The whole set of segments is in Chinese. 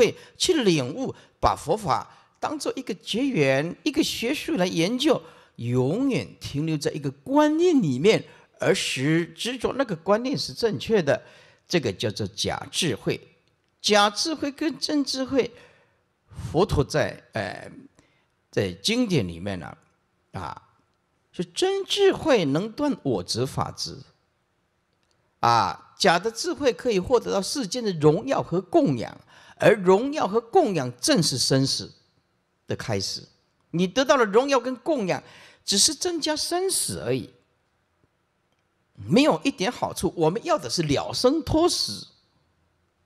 会去领悟，把佛法当做一个结缘、一个学术来研究，永远停留在一个观念里面，而是执着那个观念是正确的，这个叫做假智慧。假智慧跟真智慧，佛陀在哎在经典里面呢，啊，是真智慧能断我执、法执，啊，假的智慧可以获得到世间的荣耀和供养。而荣耀和供养正是生死的开始，你得到了荣耀跟供养，只是增加生死而已，没有一点好处。我们要的是了生脱死，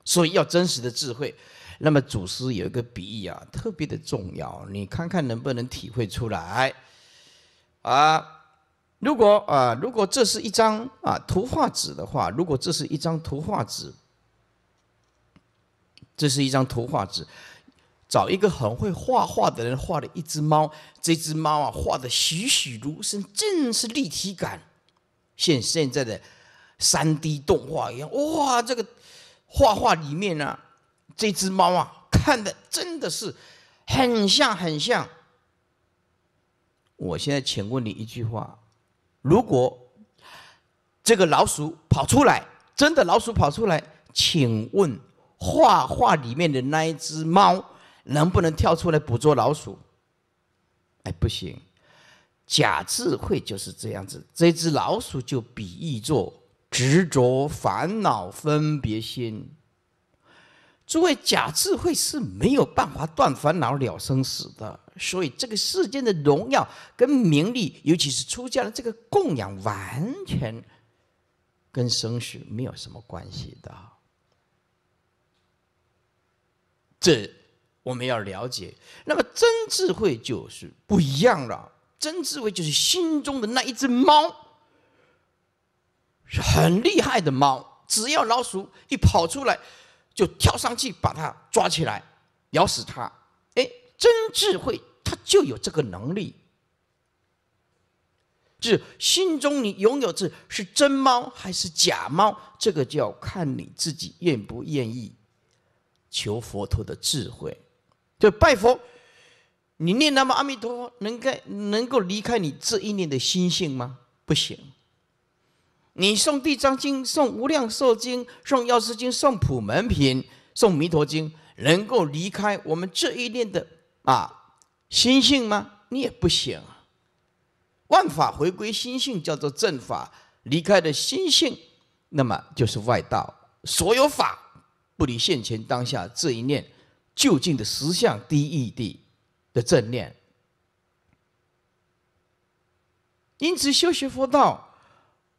所以要真实的智慧。那么祖师有一个比喻啊，特别的重要，你看看能不能体会出来？啊，如果啊，如果这是一张啊图画纸的话，如果这是一张图画纸。这是一张图画纸，找一个很会画画的人画的一只猫，这只猫啊画的栩栩如生，真是立体感，像现在的三 D 动画一样。哇，这个画画里面呢，这只猫啊看的真的是很像很像。我现在请问你一句话：如果这个老鼠跑出来，真的老鼠跑出来，请问？画画里面的那一只猫能不能跳出来捕捉老鼠？哎，不行。假智慧就是这样子，这只老鼠就比喻作执着、烦恼、分别心。诸位，假智慧是没有办法断烦恼了生死的，所以这个世间的荣耀跟名利，尤其是出家的这个供养，完全跟生死没有什么关系的。这我们要了解，那么真智慧就是不一样了。真智慧就是心中的那一只猫，是很厉害的猫。只要老鼠一跑出来，就跳上去把它抓起来，咬死它。哎，真智慧它就有这个能力，就是心中你拥有这是真猫还是假猫，这个就要看你自己愿不愿意。求佛陀的智慧，就拜佛，你念那么阿弥陀佛，能够能够离开你这一念的心性吗？不行。你送地藏经、送无量寿经、送药师经、送普门品、送弥陀经，能够离开我们这一念的啊心性吗？你也不行。万法回归心性，叫做正法；离开的心性，那么就是外道。所有法。不离现前当下这一念，究竟的实相第一地的正念。因此，修学佛道，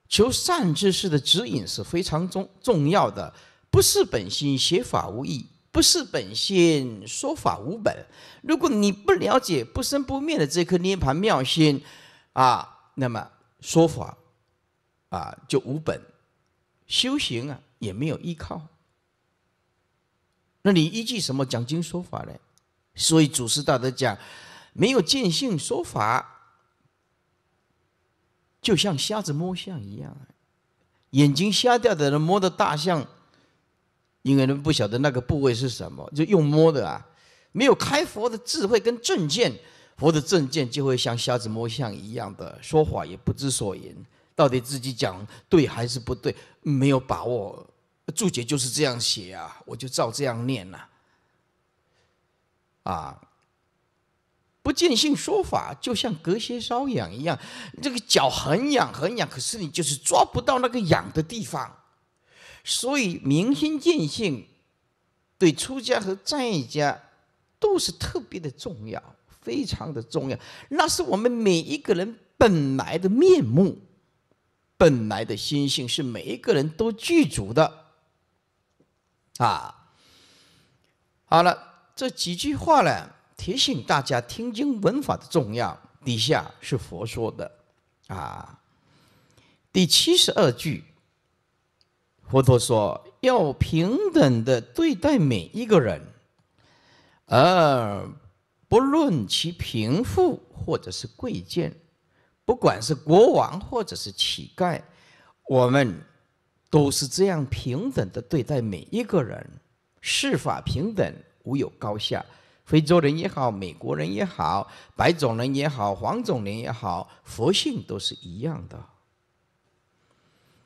求善知识的指引是非常重重要的。不是本心写法无益，不是本心说法无本。如果你不了解不生不灭的这颗涅盘妙心，啊，那么说法，啊，就无本；修行啊，也没有依靠。那你依据什么讲经说法呢？所以祖师大德讲，没有见性说法，就像瞎子摸象一样，眼睛瞎掉的人摸的大象，因为不晓得那个部位是什么，就用摸的啊。没有开佛的智慧跟正见，佛的正见就会像瞎子摸象一样的说法，也不知所言，到底自己讲对还是不对，没有把握。注解就是这样写啊，我就照这样念了。啊，不见性说法，就像隔靴搔痒一样，这个脚很痒很痒，可是你就是抓不到那个痒的地方。所以明心见性，对出家和在家都是特别的重要，非常的重要。那是我们每一个人本来的面目，本来的心性，是每一个人都具足的。啊，好了，这几句话呢，提醒大家听经闻法的重要。底下是佛说的，啊，第七十二句，佛陀说要平等的对待每一个人，而不论其贫富或者是贵贱，不管是国王或者是乞丐，我们。都是这样平等的对待每一个人，事法平等，无有高下。非洲人也好，美国人也好，白种人也好，黄种人也好，佛性都是一样的。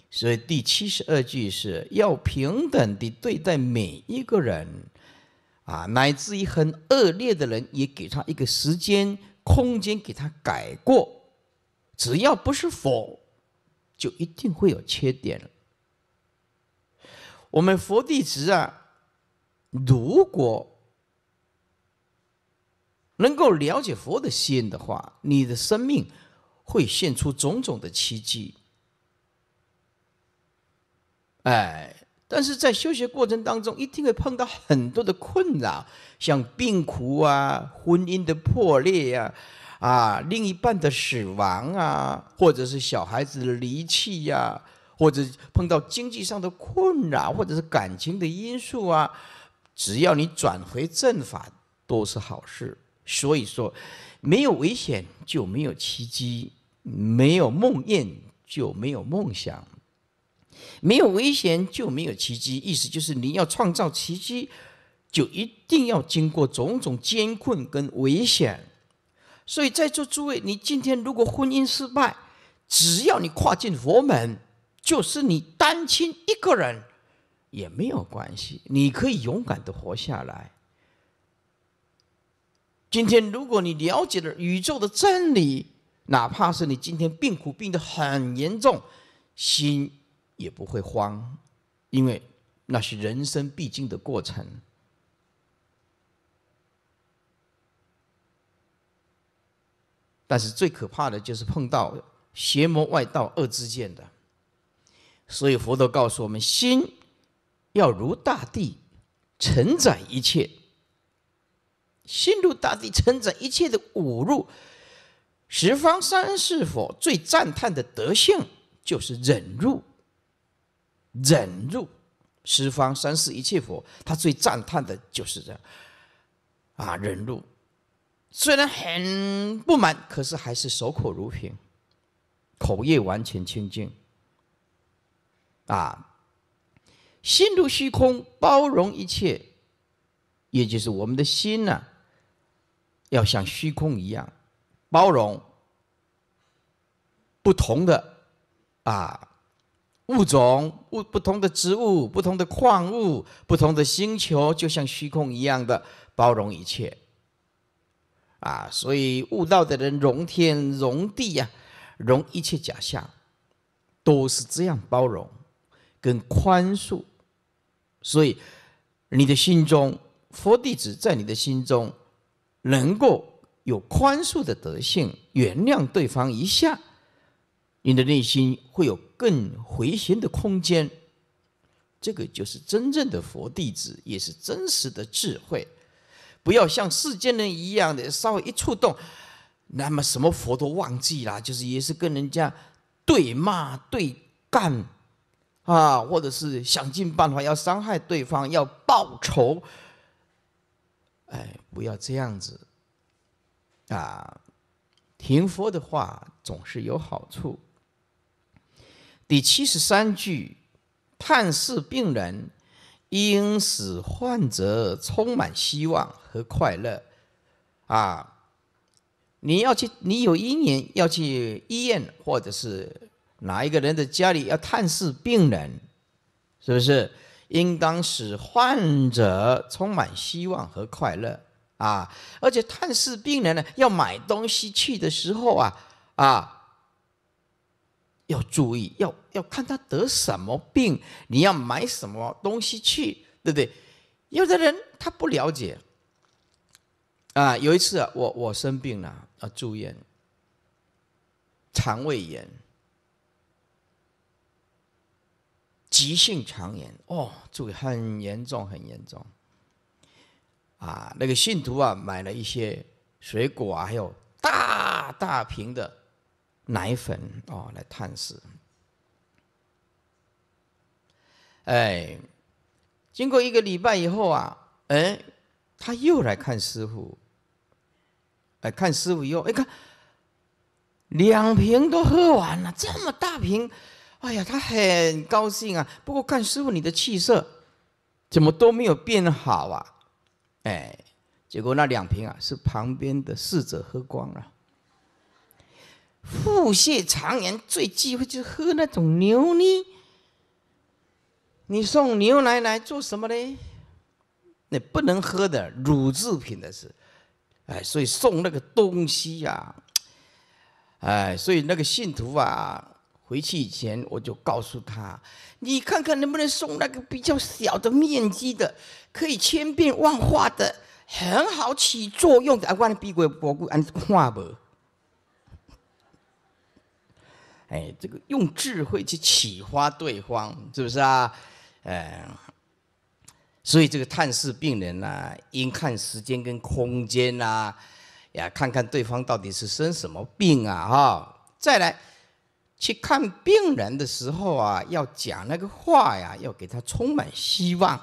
所以第七十二句是要平等的对待每一个人，啊，乃至于很恶劣的人，也给他一个时间、空间，给他改过。只要不是佛，就一定会有缺点了。我们佛弟子啊，如果能够了解佛的心的话，你的生命会现出种种的奇迹。哎，但是在修学过程当中，一定会碰到很多的困扰，像病苦啊、婚姻的破裂呀、啊另一半的死亡啊，或者是小孩子的离弃呀。或者碰到经济上的困难，或者是感情的因素啊，只要你转回正法，都是好事。所以说，没有危险就没有奇迹，没有梦魇就没有梦想，没有危险就没有奇迹。意思就是你要创造奇迹，就一定要经过种种艰困跟危险。所以在座诸位，你今天如果婚姻失败，只要你跨进佛门。就是你单亲一个人也没有关系，你可以勇敢的活下来。今天如果你了解了宇宙的真理，哪怕是你今天病苦病的很严重，心也不会慌，因为那是人生必经的过程。但是最可怕的就是碰到邪魔外道、恶之见的。所以佛陀告诉我们，心要如大地，承载一切。心如大地承载一切的五入，十方三世佛最赞叹的德性就是忍入。忍入十方三世一切佛，他最赞叹的就是这样。啊，忍入虽然很不满，可是还是守口如瓶，口业完全清净。啊，心如虚空，包容一切，也就是我们的心呢，要像虚空一样，包容不同的啊物种、物不同的植物、不同的矿物、不同的星球，就像虚空一样的包容一切。啊，所以悟道的人容天、容地呀，容一切假象，都是这样包容。跟宽恕，所以你的心中佛弟子在你的心中能够有宽恕的德性，原谅对方一下，你的内心会有更回旋的空间。这个就是真正的佛弟子，也是真实的智慧。不要像世间人一样的稍微一触动，那么什么佛都忘记了，就是也是跟人家对骂对干。啊，或者是想尽办法要伤害对方，要报仇。哎，不要这样子。啊，听佛的话总是有好处。第七十三句，探视病人，应使患者充满希望和快乐。啊，你要去，你有一年要去医院，或者是。哪一个人的家里要探视病人，是不是？应当使患者充满希望和快乐啊！而且探视病人呢，要买东西去的时候啊，啊，要注意，要要看他得什么病，你要买什么东西去，对不对？有的人他不了解啊。有一次，我我生病了，啊，住院，肠胃炎。急性肠炎哦，注意很严重，很严重，啊，那个信徒啊，买了一些水果啊，还有大大瓶的奶粉哦，来探视。哎，经过一个礼拜以后啊，哎，他又来看师傅，来看师傅又一看，两瓶都喝完了，这么大瓶。哎呀，他很高兴啊！不过看师傅你的气色，怎么都没有变好啊？哎，结果那两瓶啊，是旁边的侍者喝光了。腹泻肠炎最忌讳就是喝那种牛奶，你送牛奶来做什么嘞？那不能喝的乳制品的是，哎，所以送那个东西呀，哎，所以那个信徒啊。回去以前，我就告诉他：“你看看能不能送那个比较小的面积的，可以千变万化的，很好起作用的万变不古安看不？哎，这个用智慧去启发对方，是不是啊？嗯，所以这个探视病人呢，应看时间跟空间呐，呀，看看对方到底是生什么病啊？哈，再来。”去看病人的时候啊，要讲那个话呀，要给他充满希望，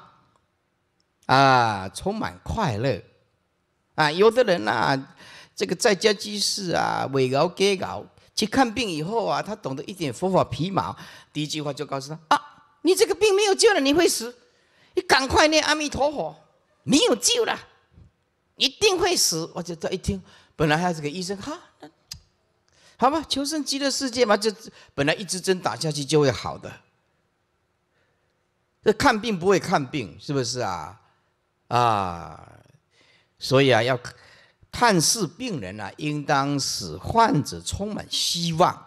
啊，充满快乐，啊，有的人呐，这个在家居士啊，未饶根饶，去看病以后啊，他懂得一点佛法皮毛，第一句话就告诉他啊，你这个病没有救了，你会死，你赶快念阿弥陀佛，没有救了，一定会死。我就他一听，本来还是个医生哈。好吧，求生极乐世界嘛，这本来一支针打下去就会好的。这看病不会看病，是不是啊？啊，所以啊，要探视病人啊，应当使患者充满希望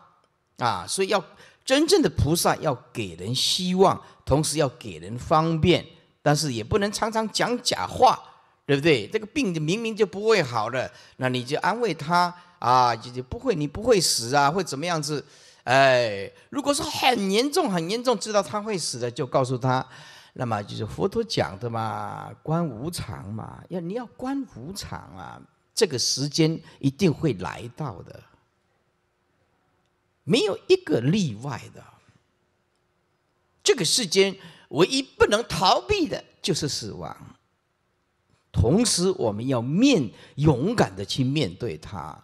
啊。所以要真正的菩萨要给人希望，同时要给人方便，但是也不能常常讲假话，对不对？这个病明明就不会好了，那你就安慰他。啊，就就不会，你不会死啊，会怎么样子？哎，如果是很严重、很严重，知道他会死的，就告诉他。那么就是佛陀讲的嘛，观无常嘛，要你要观无常啊，这个时间一定会来到的，没有一个例外的。这个世间唯一不能逃避的就是死亡。同时，我们要面勇敢的去面对它。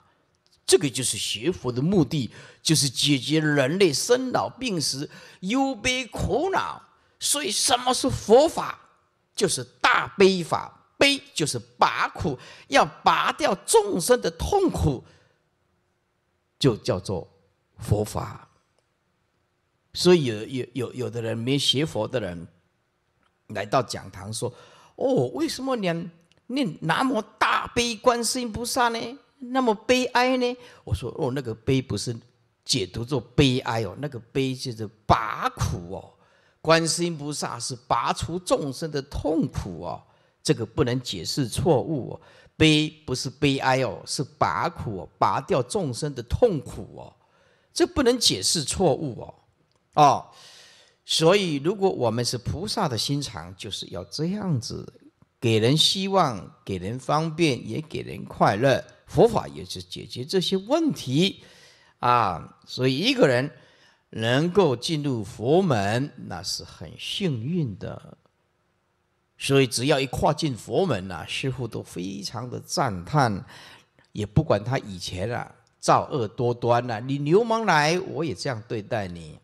这个就是学佛的目的，就是解决人类生老病死、忧悲苦恼。所以，什么是佛法？就是大悲法，悲就是拔苦，要拔掉众生的痛苦，就叫做佛法。所以，有有有有的人没学佛的人，来到讲堂说：“哦，为什么念念南无大悲观世音菩萨呢？”那么悲哀呢？我说哦，那个悲不是解读作悲哀哦，那个悲就是拔苦哦。观世音菩萨是拔除众生的痛苦哦，这个不能解释错误哦。悲不是悲哀哦，是拔苦哦，拔掉众生的痛苦哦，这不能解释错误哦。哦，所以如果我们是菩萨的心肠，就是要这样子，给人希望，给人方便，也给人快乐。佛法也是解决这些问题，啊，所以一个人能够进入佛门，那是很幸运的。所以只要一跨进佛门呐，师傅都非常的赞叹，也不管他以前啊造恶多端呐，你流氓来，我也这样对待你，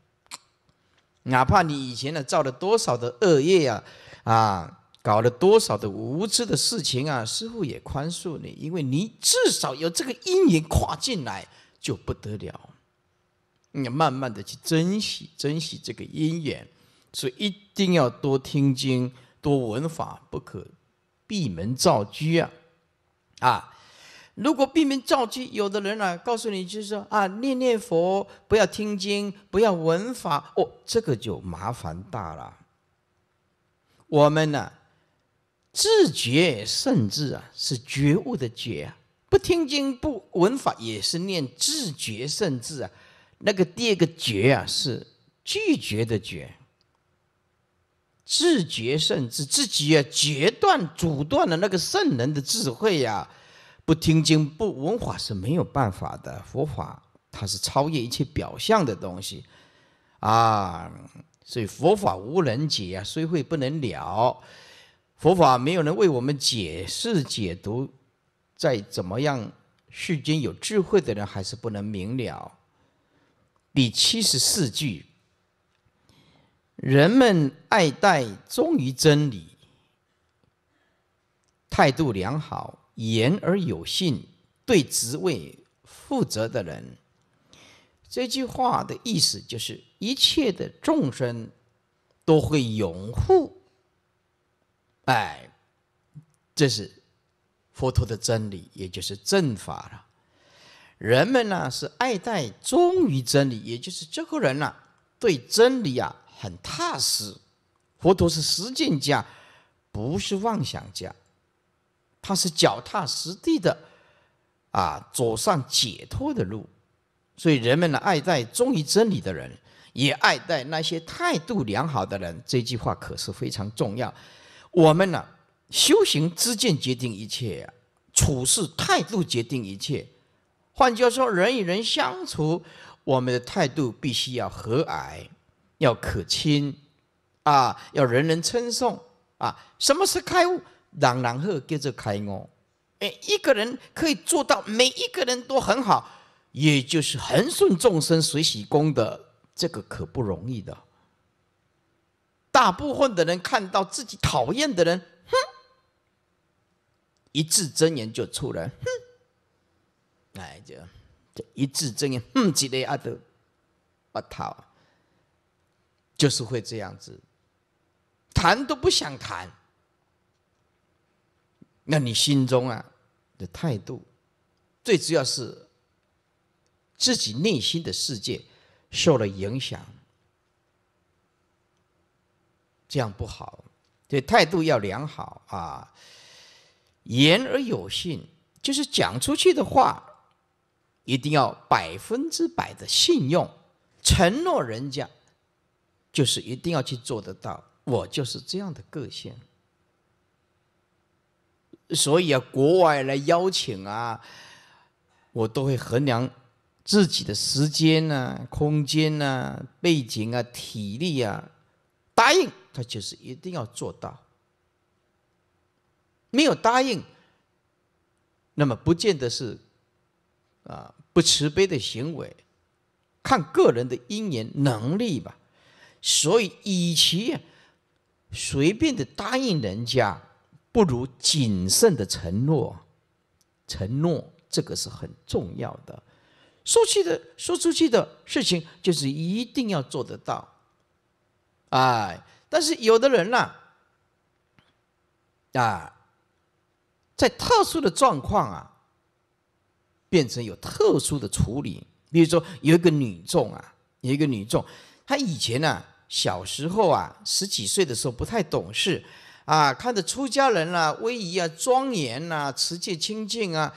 哪怕你以前呢造了多少的恶业啊，啊。搞了多少的无知的事情啊！师傅也宽恕你，因为你至少有这个阴影跨进来就不得了。你要慢慢的去珍惜，珍惜这个姻缘，所以一定要多听经，多闻法，不可闭门造车啊！啊，如果闭门造车，有的人呢，告诉你就是说啊，念念佛，不要听经，不要闻法，哦，这个就麻烦大了。我们呢？自觉甚至啊，是觉悟的觉啊。不听经不闻法也是念自觉甚至啊。那个第二个觉啊，是拒绝的觉。自觉甚至自己啊，截断阻断了那个圣人的智慧呀。不听经不闻法是没有办法的。佛法它是超越一切表象的东西啊，所以佛法无人解啊，虽会不能了。佛法没有人为我们解释解读，在怎么样世间有智慧的人还是不能明了。第七十四句，人们爱戴忠于真理、态度良好、言而有信、对职位负责的人。这句话的意思就是，一切的众生都会拥护。哎，这是佛陀的真理，也就是正法了。人们呢是爱戴忠于真理，也就是这个人呢对真理啊很踏实。佛陀是实践家，不是妄想家，他是脚踏实地的啊走上解脱的路。所以，人们呢爱戴忠于真理的人，也爱戴那些态度良好的人。这句话可是非常重要。我们呢，修行之见决定一切，处事态度决定一切。换句话说，人与人相处，我们的态度必须要和蔼，要可亲，啊，要人人称颂啊。什么是开悟？然后跟着开悟。哎，一个人可以做到每一个人都很好，也就是恒顺众生、随喜功德，这个可不容易的。大部分的人看到自己讨厌的人，哼，一字真言就出来，哼，哎，就就一字真言，哼起来阿都我讨，就是会这样子，谈都不想谈，那你心中啊的态度，最主要是自己内心的世界受了影响。这样不好，对态度要良好啊，言而有信，就是讲出去的话，一定要百分之百的信用，承诺人家，就是一定要去做得到，我就是这样的个性。所以啊，国外来邀请啊，我都会衡量自己的时间呐、空间呐、背景啊、体力啊，答应。他就是一定要做到，没有答应，那么不见得是啊不慈悲的行为，看个人的因缘能力吧。所以，与其随便的答应人家，不如谨慎的承诺。承诺这个是很重要的，说去的说出去的事情，就是一定要做得到，哎。但是有的人呢，啊，在特殊的状况啊，变成有特殊的处理。比如说有一个女众啊，有一个女众，她以前呢，小时候啊，十几岁的时候不太懂事，啊，看着出家人啊，威仪啊，庄严呐，持戒清净啊，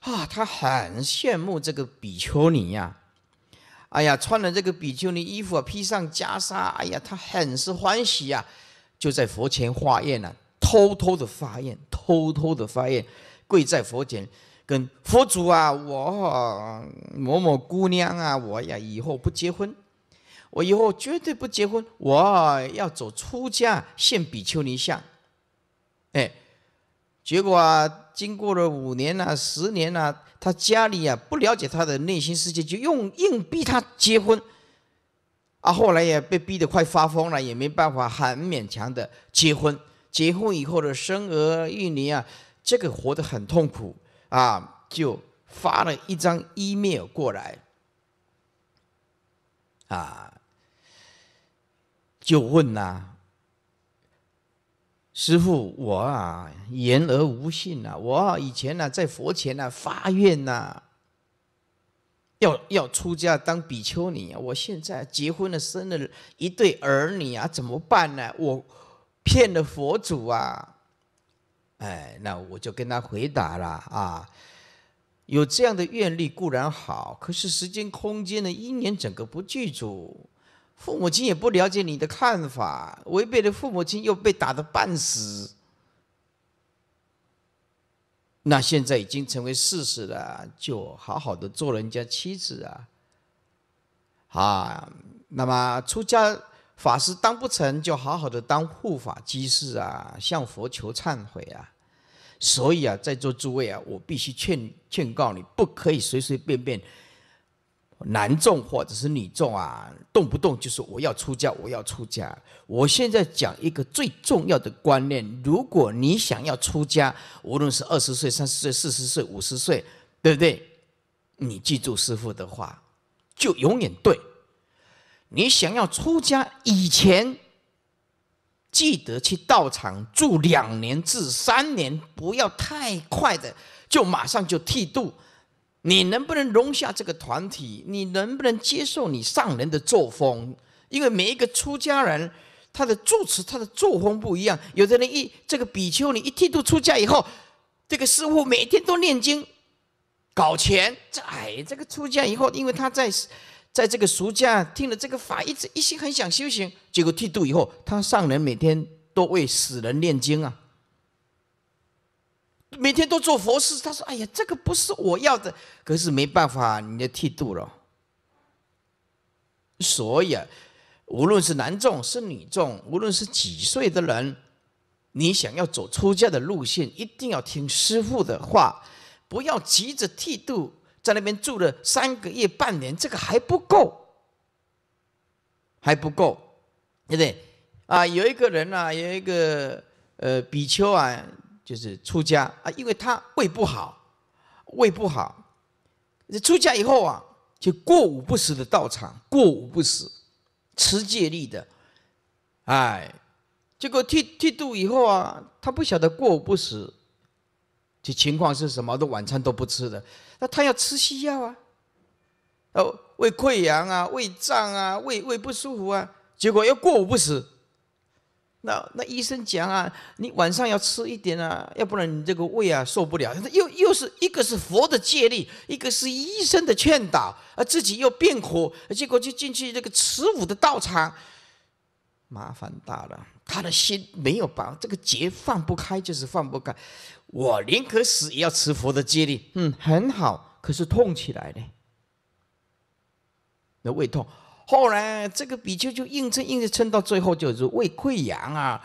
啊，她很羡慕这个比丘尼呀。哎呀，穿了这个比丘尼衣服啊，披上袈裟，哎呀，他很是欢喜呀，就在佛前化验了，偷偷的发愿，偷偷的发愿，跪在佛前，跟佛祖啊，我某某姑娘啊，我呀，以后不结婚，我以后绝对不结婚，我要走出家，现比丘尼像，哎，结果啊。经过了五年呐，十年呐，他家里啊不了解他的内心世界，就用硬逼他结婚，啊，后来也被逼得快发疯了，也没办法，很勉强的结婚。结婚以后的生儿育女啊，这个活得很痛苦啊，就发了一张 email 过来，啊，就问呐。师傅，我啊言而无信呐！我以前呢在佛前呢发愿呐，要要出家当比丘尼。我现在结婚了，生了一对儿女啊，怎么办呢？我骗了佛祖啊！哎，那我就跟他回答了啊，有这样的愿力固然好，可是时间空间呢，一年整个不具足。父母亲也不了解你的看法，违背了父母亲又被打得半死。那现在已经成为事实了，就好好的做人家妻子啊。啊，那么出家法师当不成就好好的当护法居士啊，向佛求忏悔啊。所以啊，在座诸位啊，我必须劝劝告你不可以随随便便。男众或者是女众啊，动不动就是我要出家，我要出家。我现在讲一个最重要的观念，如果你想要出家，无论是二十岁、三十岁、四十岁、五十岁，对不对？你记住师傅的话，就永远对。你想要出家以前，记得去道场住两年至三年，不要太快的，就马上就剃度。你能不能容下这个团体？你能不能接受你上人的作风？因为每一个出家人，他的住持他的作风不一样。有的人一这个比丘，你一剃度出家以后，这个师傅每天都念经、搞钱。这哎，这个出家以后，因为他在在这个俗家听了这个法，一直一心很想修行。结果剃度以后，他上人每天都为死人念经啊。每天都做佛事，他说：“哎呀，这个不是我要的。”可是没办法，你的剃度了。所以，无论是男众是女众，无论是几岁的人，你想要走出家的路线，一定要听师傅的话，不要急着剃度。在那边住了三个月、半年，这个还不够，还不够，对不对？啊，有一个人啊，有一个呃比丘啊。就是出家啊，因为他胃不好，胃不好。出家以后啊，就过午不食的道场，过午不食，持戒律的。哎，结果剃剃度以后啊，他不晓得过午不食，这情况是什么？都晚餐都不吃的，那他要吃西药啊，呃，胃溃疡啊，胃胀啊，胃胃不舒服啊，结果要过午不食。那那医生讲啊，你晚上要吃一点啊，要不然你这个胃啊受不了。又又是一个是佛的借力，一个是医生的劝导，而自己又变苦，结果就进去这个慈母的道场，麻烦大了。他的心没有把这个结放不开就是放不开。我宁可死也要吃佛的借力，嗯，很好。可是痛起来呢，那胃痛。后来这个比丘就硬撑，硬撑撑到最后就是胃溃疡啊，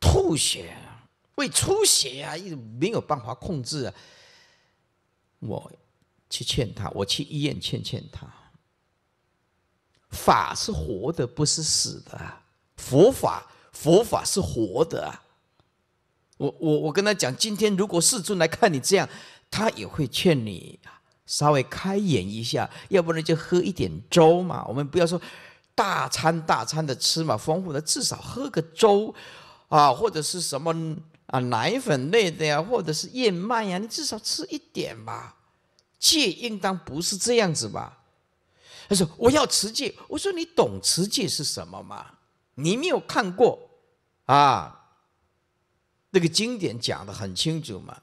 吐血，胃出血啊，一直没有办法控制。啊。我去劝他，我去医院劝劝他。法是活的，不是死的。佛法，佛法是活的。我我我跟他讲，今天如果世尊来看你这样，他也会劝你。稍微开眼一下，要不然就喝一点粥嘛。我们不要说大餐大餐的吃嘛，丰富的至少喝个粥啊，或者是什么啊奶粉类的呀，或者是燕麦呀，你至少吃一点吧。戒应当不是这样子吧？他说：“我要持戒。”我说：“你懂持戒是什么吗？你没有看过啊？那个经典讲的很清楚嘛，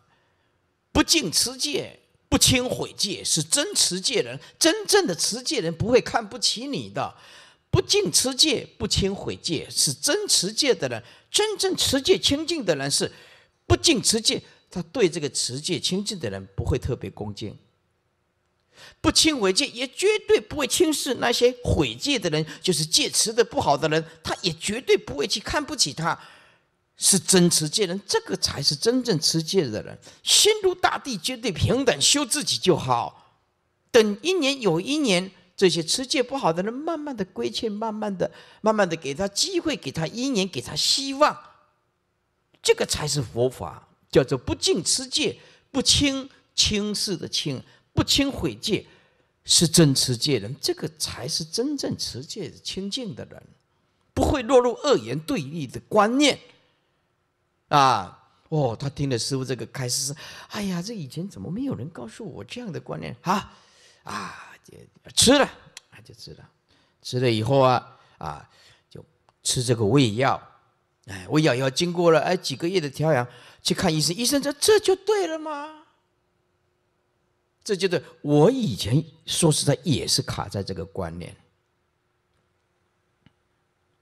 不净持戒。”不轻毁戒是真持戒人，真正的持戒人不会看不起你的。不敬持戒，不轻毁戒是真持戒的人，真正持戒清净的人是不敬持戒，他对这个持戒清净的人不会特别恭敬。不轻毁戒也绝对不会轻视那些毁戒的人，就是戒持的不好的人，他也绝对不会去看不起他。是真持戒人，这个才是真正持戒的人。心如大地，绝对平等，修自己就好。等一年有一年，这些持戒不好的人，慢慢的归劝，慢慢的、慢慢的给他机会，给他一年，给他希望。这个才是佛法，叫做不净持戒，不轻轻视的轻，不轻毁戒，是真持戒人。这个才是真正持戒清净的人，不会落入恶言对立的观念。啊，哦，他听了师傅这个开示，哎呀，这以前怎么没有人告诉我这样的观念？哈，啊，就吃了，啊，就吃了，吃了以后啊，啊，就吃这个胃药，哎，胃药要经过了哎几个月的调养，去看医生，医生说这就对了吗？这就对，我以前说实在也是卡在这个观念。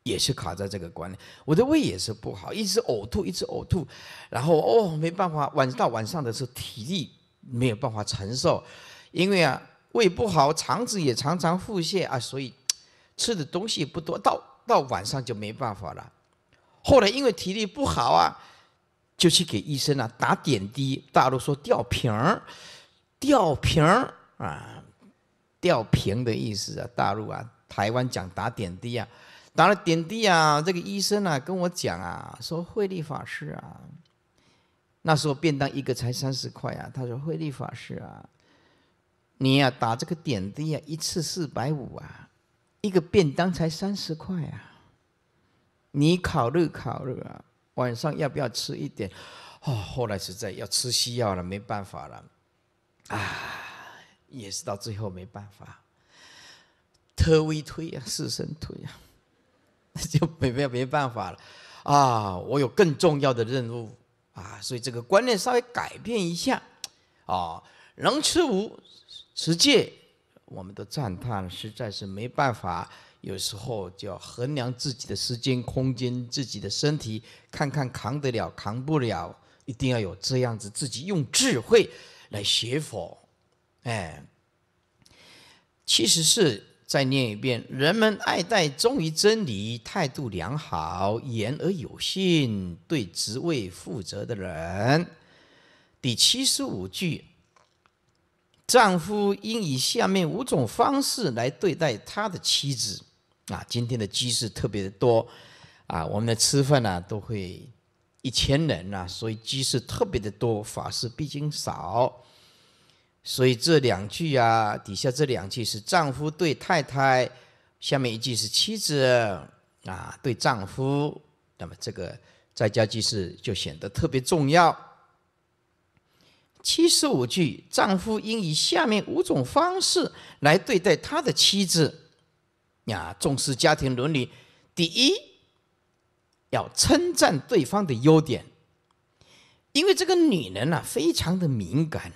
也是卡在这个关里，我的胃也是不好，一直呕吐，一直呕吐，然后哦没办法，晚到晚上的时候体力没有办法承受，因为啊胃不好，肠子也常常腹泻啊，所以 吃的东西不多，到到晚上就没办法了。后来因为体力不好啊，就去给医生啊打点滴。大陆说吊瓶儿，吊瓶儿啊，吊瓶的意思啊，大陆啊台湾讲打点滴啊。打了点滴啊，这个医生啊跟我讲啊，说慧立法师啊，那时候便当一个才三十块啊。他说慧立法师啊，你呀打这个点滴啊，一次四百五啊，一个便当才三十块啊，你考虑考虑啊，晚上要不要吃一点？哦，后来实在要吃西药了，没办法了，啊，也是到最后没办法，特微推啊，四神推啊。就没没没办法了，啊，我有更重要的任务啊，所以这个观念稍微改变一下，啊，能吃无持戒，我们都赞叹，实在是没办法，有时候就要衡量自己的时间、空间、自己的身体，看看扛得了扛不了，一定要有这样子，自己用智慧来学佛，哎，其实是。再念一遍：人们爱戴忠于真理、态度良好、言而有信、对职位负责的人。第七十五句：丈夫应以下面五种方式来对待他的妻子。啊，今天的鸡是特别的多，啊，我们的吃饭呢都会一千人呐，所以鸡是特别的多，法师毕竟少。所以这两句啊，底下这两句是丈夫对太太，下面一句是妻子啊对丈夫。那么这个在家记事就显得特别重要。七十五句，丈夫应以下面五种方式来对待他的妻子。呀，重视家庭伦理。第一，要称赞对方的优点，因为这个女人呢，非常的敏感。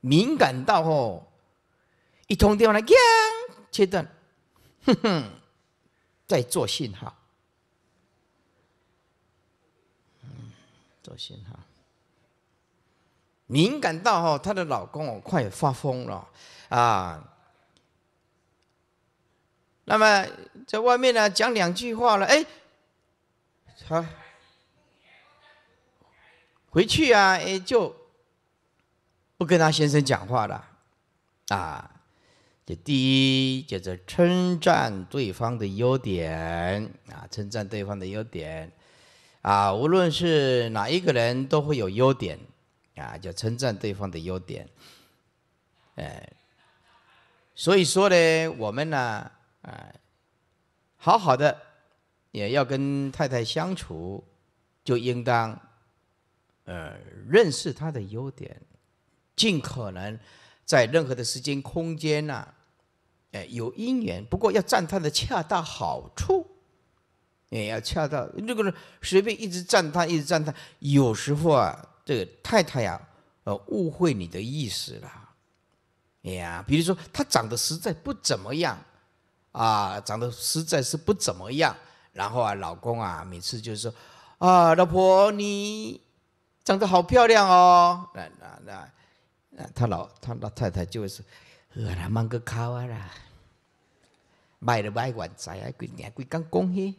敏感到吼，一通电话来，呀，切断，哼哼，在做信号，嗯，做信号。敏感到吼，她的老公哦，快发疯了，啊，那么在外面呢，讲两句话了，哎，他回去啊，哎就。不跟他先生讲话了，啊，这第一就是称赞对方的优点啊，称赞对方的优点，啊，无论是哪一个人，都会有优点，啊，就称赞对方的优点，哎，所以说呢，我们呢，啊，好好的也要跟太太相处，就应当，呃，认识他的优点。尽可能在任何的时间、空间呐，哎，有姻缘。不过要赞叹的恰到好处，也要恰到。如果是随便一直赞叹，一直赞叹，有时候啊，这个太太呀，呃，误会你的意思了。哎呀，比如说她长得实在不怎么样啊，长得实在是不怎么样。然后啊，老公啊，每次就说啊，老婆你长得好漂亮哦，那那，那。他老他老太太就会说：“啊，忙个拷啊啦，拜了拜，还怪晒，还鬼眼鬼眼空空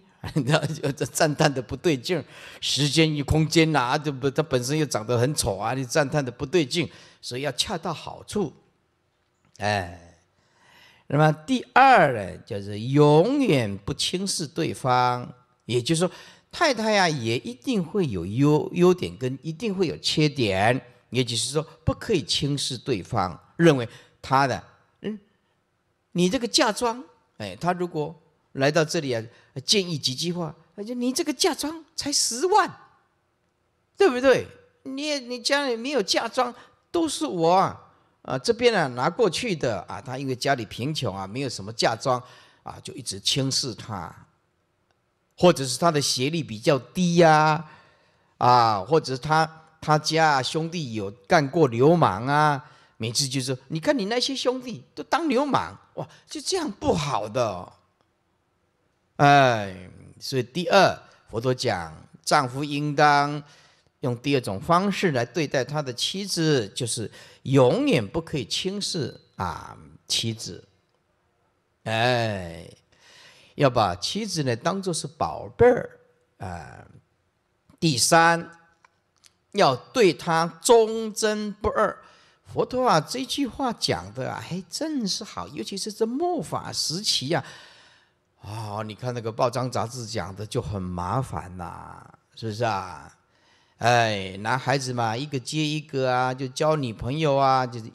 然后就赞叹的不对劲儿，时间与空间啊，就不他本身又长得很丑啊，你赞叹的不对劲，所以要恰到好处。哎，那么第二呢，就是永远不轻视对方，也就是说，太太呀，也一定会有优优点，跟一定会有缺点。也就是说，不可以轻视对方，认为他的，嗯，你这个嫁妆，哎，他如果来到这里啊，建议几句话，他就你这个嫁妆才十万，对不对？你你家里没有嫁妆，都是我啊，啊这边呢拿过去的啊，他因为家里贫穷啊，没有什么嫁妆啊，就一直轻视他，或者是他的学历比较低呀，啊，或者他。他家兄弟有干过流氓啊，每次就说：“你看你那些兄弟都当流氓哇，就这样不好的。”哎，所以第二，佛陀讲丈夫应当用第二种方式来对待他的妻子，就是永远不可以轻视啊妻子，哎，要把妻子呢当做是宝贝儿啊。第三。要对他忠贞不二，佛陀啊，这句话讲的啊，还真是好。尤其是这末法时期呀，啊，你看那个报章杂志讲的就很麻烦呐，是不是啊？哎，男孩子嘛，一个接一个啊，就交女朋友啊，就是。